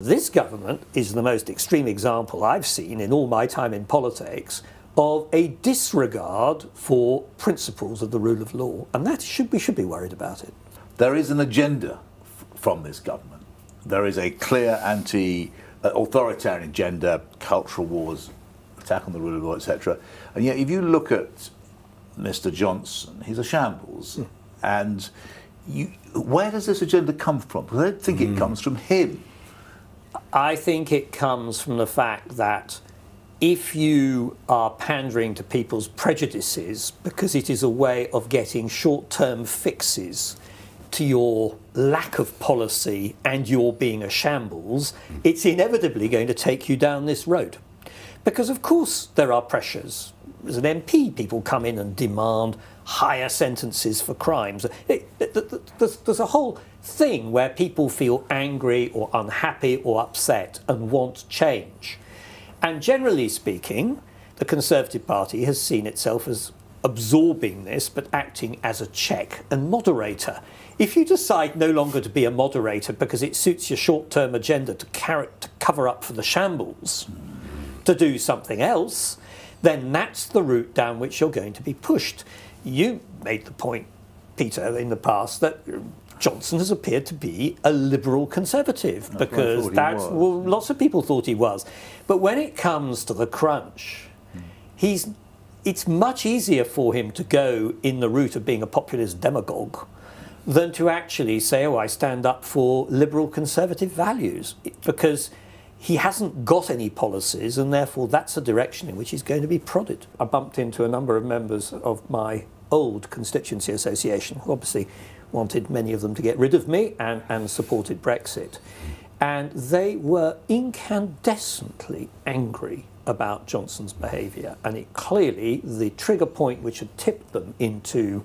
This government is the most extreme example I've seen in all my time in politics of a disregard for principles of the rule of law, and that should we should be worried about it. There is an agenda from this government. There is a clear anti-authoritarian agenda, cultural wars, attack on the rule of law, etc. And yet, if you look at Mr. Johnson, he's a shambles, mm. and you, where does this agenda come from? I don't think mm. it hmm. comes from him. I think it comes from the fact that if you are pandering to people's prejudices because it is a way of getting short term fixes to your lack of policy and your being a shambles, it's inevitably going to take you down this road. Because, of course, there are pressures. As an MP, people come in and demand higher sentences for crimes. It, there's, a whole thing where people feel angry or unhappy or upset and want change. And generally speaking, the Conservative Party has seen itself as absorbing this but acting as a check and moderator. If you decide no longer to be a moderator because it suits your short term agenda to, to cover up for the shambles, to do something else, then that's the route down which you're going to be pushed. You made the point Peter, in the past, that Johnson has appeared to be a liberal conservative that's because that's well, lots of people thought he was. But when it comes to the crunch, mm. he's it's much easier for him to go in the route of being a populist demagogue than to actually say, "Oh, I stand up for liberal conservative values," because he hasn't got any policies, and therefore that's a direction in which he's going to be prodded. I bumped into a number of members of my old constituency association, who obviously wanted many of them to get rid of me and, and supported Brexit. And they were incandescently angry about Johnson's behaviour. And it clearly, the trigger point which had tipped them into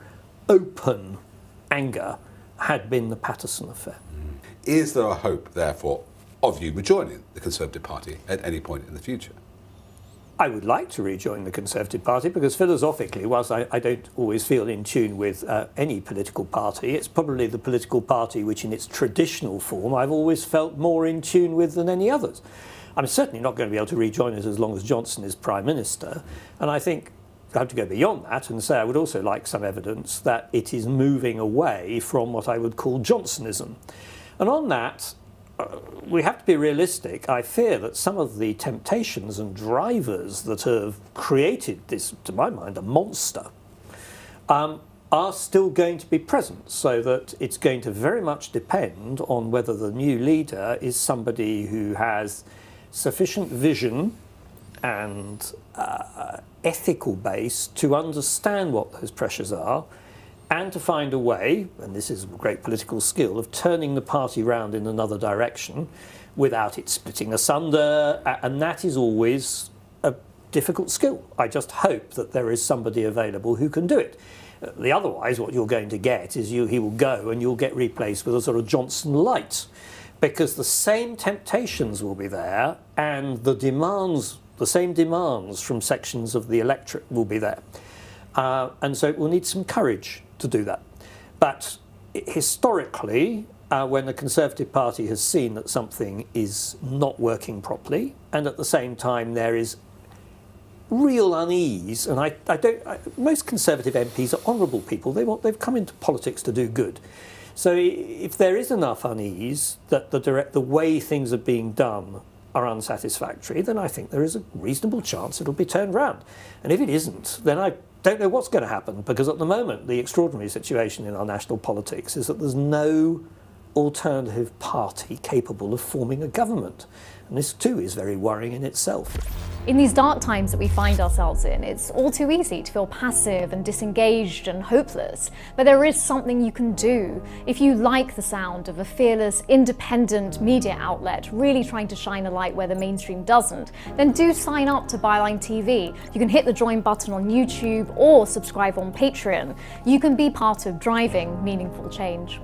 open anger had been the Patterson affair. Is there a hope, therefore, of you rejoining the Conservative Party at any point in the future? I would like to rejoin the Conservative Party because philosophically, whilst I, I don't always feel in tune with uh, any political party, it's probably the political party which, in its traditional form, I've always felt more in tune with than any others. I'm certainly not going to be able to rejoin it as long as Johnson is Prime Minister. And I think I have to go beyond that and say I would also like some evidence that it is moving away from what I would call Johnsonism. And on that, we have to be realistic. I fear that some of the temptations and drivers that have created this, to my mind, a monster, um, are still going to be present. So that it's going to very much depend on whether the new leader is somebody who has sufficient vision and uh, ethical base to understand what those pressures are and to find a way, and this is great political skill, of turning the party round in another direction without it splitting asunder. And that is always a difficult skill. I just hope that there is somebody available who can do it. The otherwise, what you're going to get is you, he will go and you'll get replaced with a sort of Johnson light because the same temptations will be there and the demands, the same demands from sections of the electorate will be there. Uh, and so it will need some courage to do that. But historically, uh, when the Conservative Party has seen that something is not working properly, and at the same time there is real unease, and I, I don't. I, most Conservative MPs are honourable people. They want they've come into politics to do good. So if there is enough unease that the direct the way things are being done are unsatisfactory, then I think there is a reasonable chance it'll be turned around. And if it isn't, then I don't know what's going to happen because at the moment the extraordinary situation in our national politics is that there's no alternative party capable of forming a government. And this too is very worrying in itself. In these dark times that we find ourselves in, it's all too easy to feel passive and disengaged and hopeless. But there is something you can do if you like the sound of a fearless, independent media outlet really trying to shine a light where the mainstream doesn't, then do sign up to Byline TV. You can hit the join button on YouTube or subscribe on Patreon. You can be part of driving meaningful change.